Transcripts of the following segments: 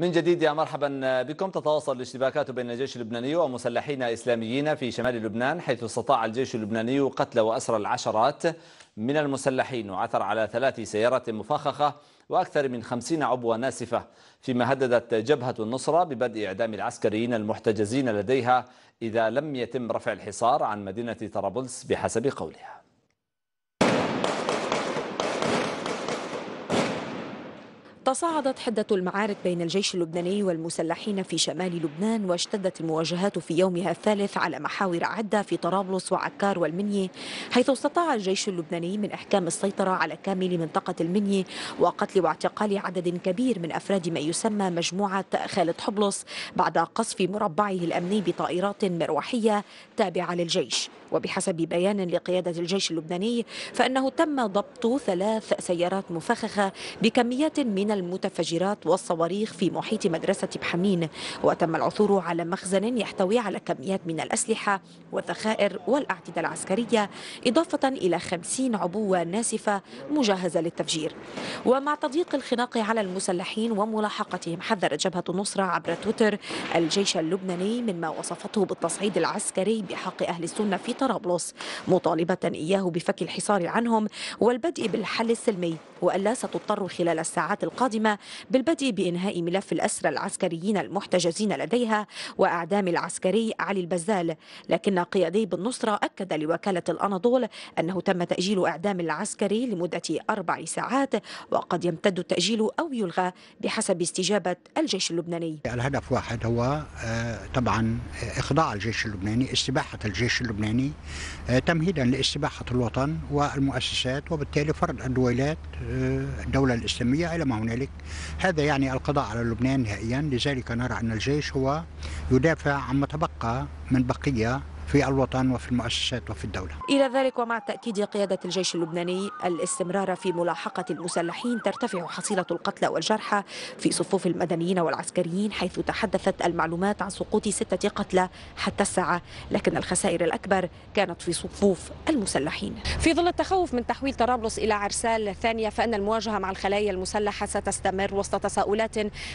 من جديد يا مرحبا بكم تتواصل الاشتباكات بين الجيش اللبناني ومسلحين اسلاميين في شمال لبنان حيث استطاع الجيش اللبناني قتل واسر العشرات من المسلحين وعثر على ثلاث سيارات مفخخه واكثر من خمسين عبوه ناسفه فيما هددت جبهه النصره ببدء اعدام العسكريين المحتجزين لديها اذا لم يتم رفع الحصار عن مدينه طرابلس بحسب قولها تصاعدت حدة المعارك بين الجيش اللبناني والمسلحين في شمال لبنان واشتدت المواجهات في يومها الثالث على محاور عدة في طرابلس وعكار والمنية حيث استطاع الجيش اللبناني من إحكام السيطرة على كامل منطقة المنية وقتل واعتقال عدد كبير من أفراد ما يسمى مجموعة خالد حبلس بعد قصف مربعه الأمني بطائرات مروحية تابعة للجيش وبحسب بيان لقيادة الجيش اللبناني فإنه تم ضبط ثلاث سيارات مفخخة بكميات من المتفجرات والصواريخ في محيط مدرسة بحمين وتم العثور على مخزن يحتوي على كميات من الأسلحة والذخائر والأعتدة العسكرية إضافة إلى خمسين عبوة ناسفة مجهزة للتفجير ومع تضييق الخناق على المسلحين وملاحقتهم حذرت جبهة النصرة عبر تويتر الجيش اللبناني مما وصفته بالتصعيد العسكري بحق أهل السنة في طرابلس مطالبة إياه بفك الحصار عنهم والبدء بالحل السلمي وألا ستضطر خلال الساعات القادمة بالبدء بإنهاء ملف الأسرى العسكريين المحتجزين لديها وأعدام العسكري علي البزال لكن قيادي بالنصرة أكد لوكالة الأناضول أنه تم تأجيل إعدام العسكري لمدة أربع ساعات وقد يمتد التأجيل أو يلغى بحسب استجابة الجيش اللبناني الهدف واحد هو آه، طبعا آه، إخضاع الجيش اللبناني استباحة الجيش اللبناني آه، تمهيدا لاستباحة الوطن والمؤسسات وبالتالي فرض الدولات آه، الدولة الإسلامية إلى ما هنالك هذا يعني القضاء على لبنان نهائيا لذلك نرى أن الجيش هو يدافع عما تبقى من بقية في الوطن وفي المؤسسات وفي الدولة إلى ذلك ومع تأكيد قيادة الجيش اللبناني الاستمرار في ملاحقة المسلحين ترتفع حصيلة القتلى والجرحى في صفوف المدنيين والعسكريين حيث تحدثت المعلومات عن سقوط ستة قتلى حتى الساعة لكن الخسائر الأكبر كانت في صفوف المسلحين في ظل التخوف من تحويل طرابلس إلى عرسال ثانية فإن المواجهة مع الخلايا المسلحة ستستمر وسط تساؤلات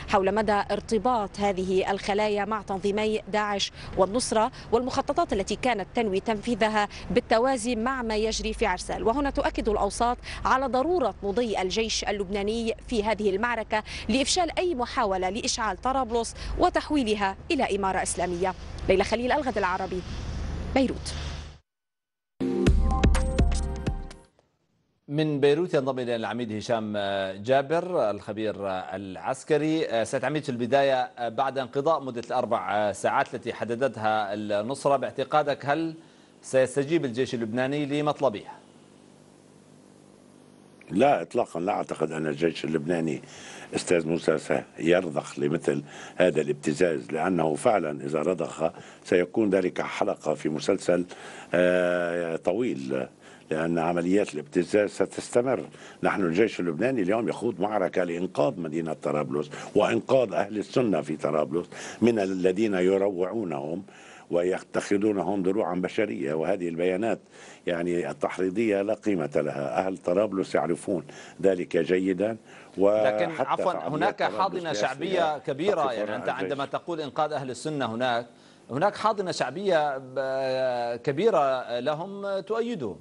حول مدى ارتباط هذه الخلايا مع تنظيمي داعش والنصرة والمخططات التي التي كانت تنوي تنفيذها بالتوازي مع ما يجري في عرسال وهنا تؤكد الأوساط على ضرورة مضي الجيش اللبناني في هذه المعركة لإفشال أي محاولة لإشعال طرابلس وتحويلها إلى إمارة إسلامية ليلى خليل الغد العربي بيروت من بيروت ينضم الينا العميد هشام آه، جابر آه، الخبير آه، العسكري سيد عميد في البدايه بعد انقضاء مده الاربع ساعات التي حددتها النصره باعتقادك هل سيستجيب الجيش اللبناني لمطلبها؟ لا اطلاقا لا اعتقد ان الجيش اللبناني استاذ موسى سيرضخ لمثل هذا الابتزاز لانه فعلا اذا رضخ سيكون ذلك حلقه في مسلسل طويل لأن عمليات الابتزاز ستستمر نحن الجيش اللبناني اليوم يخوض معركة لإنقاذ مدينة طرابلس وإنقاذ أهل السنة في طرابلس من الذين يروعونهم ويتخذونهم دروعا بشريه وهذه البيانات يعني التحريضيه لا قيمه لها، اهل طرابلس يعرفون ذلك جيدا لكن عفوا هناك حاضنه شعبيه كبيره يعني انت عندما تقول انقاذ اهل السنه هناك هناك حاضنه شعبيه آه، كبيره لهم تؤيدهم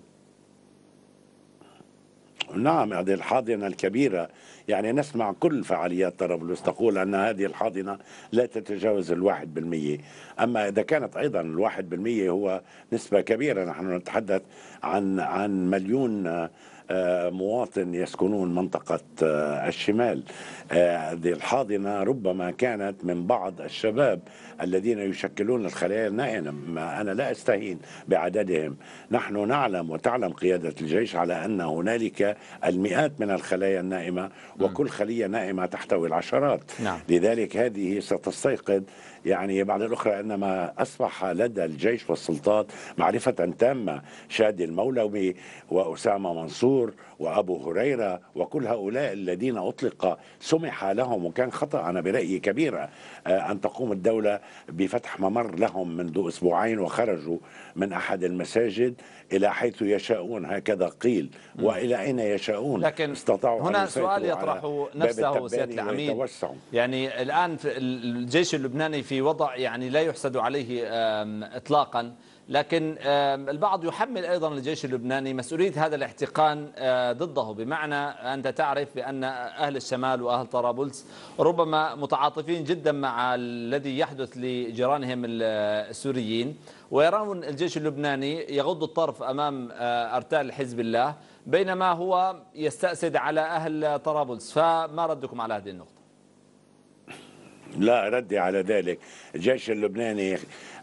نعم هذه الحاضنة الكبيرة يعني نسمع كل فعاليات طرابلس تقول أن هذه الحاضنة لا تتجاوز الواحد بالمية أما إذا كانت أيضا الواحد بالمية هو نسبة كبيرة نحن نتحدث عن عن مليون آه، مواطن يسكنون منطقة آه، الشمال آه، هذه الحاضنة ربما كانت من بعض الشباب الذين يشكلون الخلايا النائمة أنا لا أستهين بعددهم نحن نعلم وتعلم قيادة الجيش على أن هنالك المئات من الخلايا النائمة وكل خلية نائمة تحتوي العشرات نعم. لذلك هذه ستستيقظ يعني بعد الأخرى إنما أصبح لدى الجيش والسلطات معرفة تامة شادي المولوي وأسامة منصور منصور وابو هريره وكل هؤلاء الذين اطلق سمح لهم وكان خطا انا برايي كبيره آه، ان تقوم الدوله بفتح ممر لهم منذ اسبوعين وخرجوا من احد المساجد الى حيث يشاؤون هكذا قيل والى اين يشاؤون لكن استطاعوا هنا سؤال يطرح نفسه سياده العميد يعني الان الجيش اللبناني في وضع يعني لا يحسد عليه اطلاقا لكن البعض يحمل أيضا الجيش اللبناني مسؤولية هذا الاحتقان آه، ضده بمعنى أنت تعرف بأن أهل الشمال وأهل طرابلس ربما متعاطفين جدا مع الذي يحدث لجيرانهم آه، السوريين ويرون الجيش اللبناني يغض الطرف أمام آه، أرتال حزب الله بينما هو يستأسد على أهل طرابلس فما ردكم على هذه النقطة لا ردي على ذلك الجيش اللبناني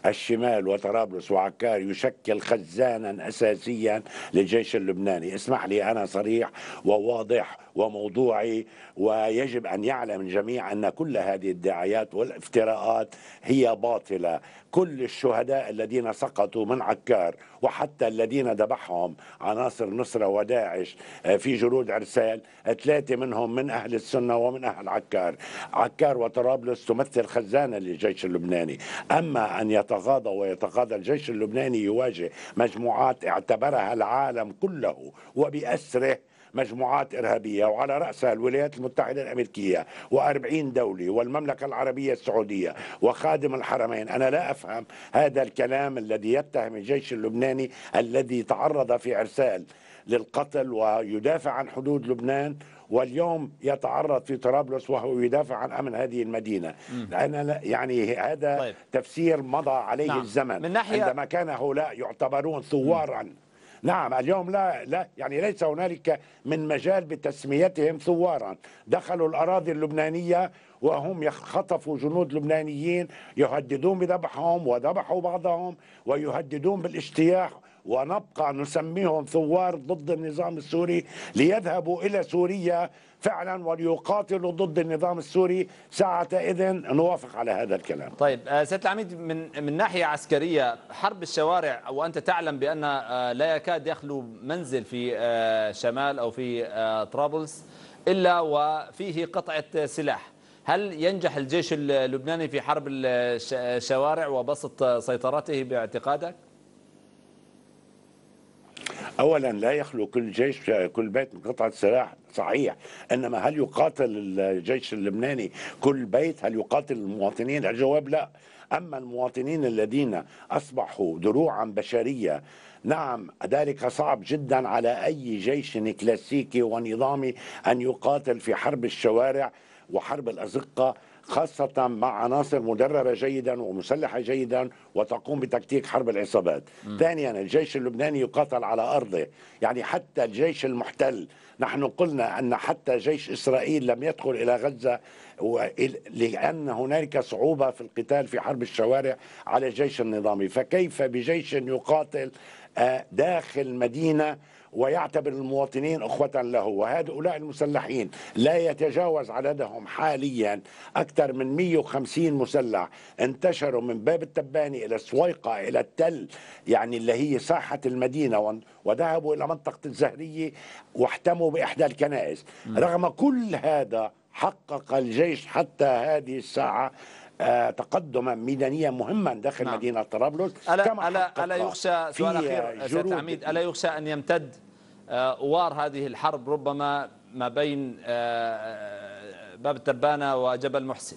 الشمال وطرابلس وعكار يشكل خزانا أساسيا للجيش اللبناني اسمح لي أنا صريح وواضح وموضوعي ويجب أن يعلم الجميع أن كل هذه الدعايات والافتراءات هي باطلة كل الشهداء الذين سقطوا من عكار وحتى الذين ذبحهم عناصر نصرة وداعش آه، في جرود عرسال ثلاثة منهم من أهل السنة ومن أهل عكار عكار وطرابلس بس تمثل خزانة للجيش اللبناني أما أن يتغاضى ويتغاضى الجيش اللبناني يواجه مجموعات اعتبرها العالم كله وبأسره مجموعات إرهابية وعلى رأسها الولايات المتحدة الأمريكية و40 دولة والمملكة العربية السعودية وخادم الحرمين أنا لا أفهم هذا الكلام الذي يتهم الجيش اللبناني الذي تعرض في عرسال للقتل ويدافع عن حدود لبنان واليوم يتعرض في طرابلس وهو يدافع عن امن هذه المدينه لان يعني هذا طيب. تفسير مضى عليه نعم. الزمن من ناحية عندما كان هؤلاء يعتبرون ثوارا مم. نعم اليوم لا لا يعني ليس هنالك من مجال بتسميتهم ثوارا دخلوا الاراضي اللبنانيه وهم خطفوا جنود لبنانيين يهددون بذبحهم وذبحوا بعضهم ويهددون بالاجتياح ونبقى نسميهم ثوار ضد النظام السوري ليذهبوا إلى سوريا فعلا وليقاتلوا ضد النظام السوري ساعتئذ نوافق على هذا الكلام طيب آه، سيد العميد من من ناحيه عسكريه حرب الشوارع وانت تعلم بان آه، لا يكاد يخلو منزل في آه، شمال او في طرابلس الا وفيه قطعه سلاح هل ينجح الجيش اللبناني في حرب الشوارع وبسط سيطرته باعتقادك اولا لا يخلو كل جيش كل بيت من قطعه سلاح صحيح انما هل يقاتل الجيش اللبناني كل بيت هل يقاتل المواطنين الجواب لا اما المواطنين الذين اصبحوا دروعا بشريه نعم ذلك صعب جدا على اي جيش كلاسيكي ونظامي ان يقاتل في حرب الشوارع وحرب الازقه خاصة مع عناصر مدربة جيدا ومسلحة جيدا وتقوم بتكتيك حرب العصابات ثانيا الجيش اللبناني يقاتل على أرضه يعني حتى الجيش المحتل نحن قلنا أن حتى جيش إسرائيل لم يدخل إلى غزة لأن هنالك صعوبة في القتال في حرب الشوارع على الجيش النظامي فكيف بجيش يقاتل آه، داخل مدينة ويعتبر المواطنين أخوة له وهؤلاء المسلحين لا يتجاوز عددهم حاليا أكثر من 150 مسلح انتشروا من باب التباني إلى السويقة إلى التل يعني اللي هي ساحة المدينة وذهبوا إلى منطقة الزهرية واحتموا بإحدى الكنائس رغم كل هذا حقق الجيش حتى هذه الساعة آه، تقدما ميدانيا مهما داخل نعم. مدينه طرابلس ألا كما ألا, ألا يخشى سؤال اخير سيد عميد الا يخشى ان يمتد آه، وار هذه الحرب ربما ما بين آه، آه، باب التبانة وجبل محسن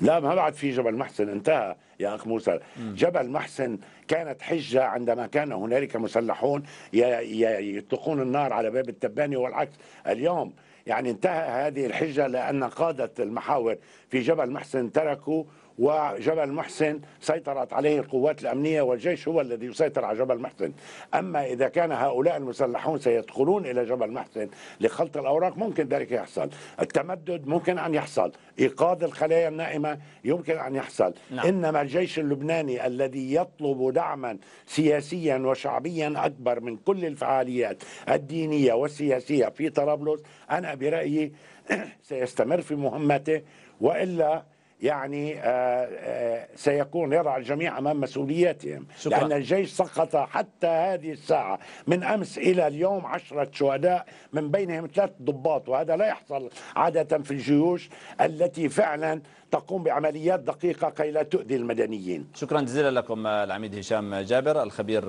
لا ما بعد في جبل محسن انتهى يا اخ موسى جبل محسن كانت حجه عندما كان هنالك مسلحون يطلقون النار على باب التباني والعكس اليوم يعني انتهى هذه الحجه لان قاده المحاور في جبل محسن تركوا وجبل محسن سيطرت عليه القوات الأمنية والجيش هو الذي يسيطر على جبل محسن أما إذا كان هؤلاء المسلحون سيدخلون إلى جبل محسن لخلط الأوراق ممكن ذلك يحصل التمدد ممكن أن يحصل إيقاظ الخلايا النائمة يمكن أن يحصل نعم. إنما الجيش اللبناني الذي يطلب دعما سياسيا وشعبيا أكبر من كل الفعاليات الدينية والسياسية في طرابلس أنا برأيي سيستمر في مهمته وإلا يعني آه، آه، سيكون يضع الجميع امام مسؤولياتهم شكرا. لان الجيش سقط حتى هذه الساعه من امس الى اليوم عشرة شهداء من بينهم ثلاث ضباط وهذا لا يحصل عاده في الجيوش التي فعلا تقوم بعمليات دقيقه كي لا تؤذي المدنيين شكرا جزيلا لكم آه، العميد هشام جابر الخبير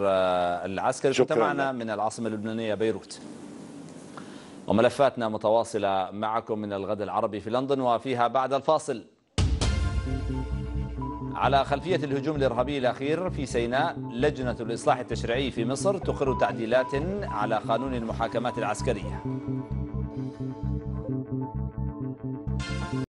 العسكري كنت معنا من العاصمه اللبنانيه بيروت وملفاتنا متواصله معكم من الغد العربي في لندن وفيها بعد الفاصل على خلفية الهجوم الإرهابي الأخير في سيناء لجنة الإصلاح التشريعي في مصر تقر تعديلات على قانون المحاكمات العسكرية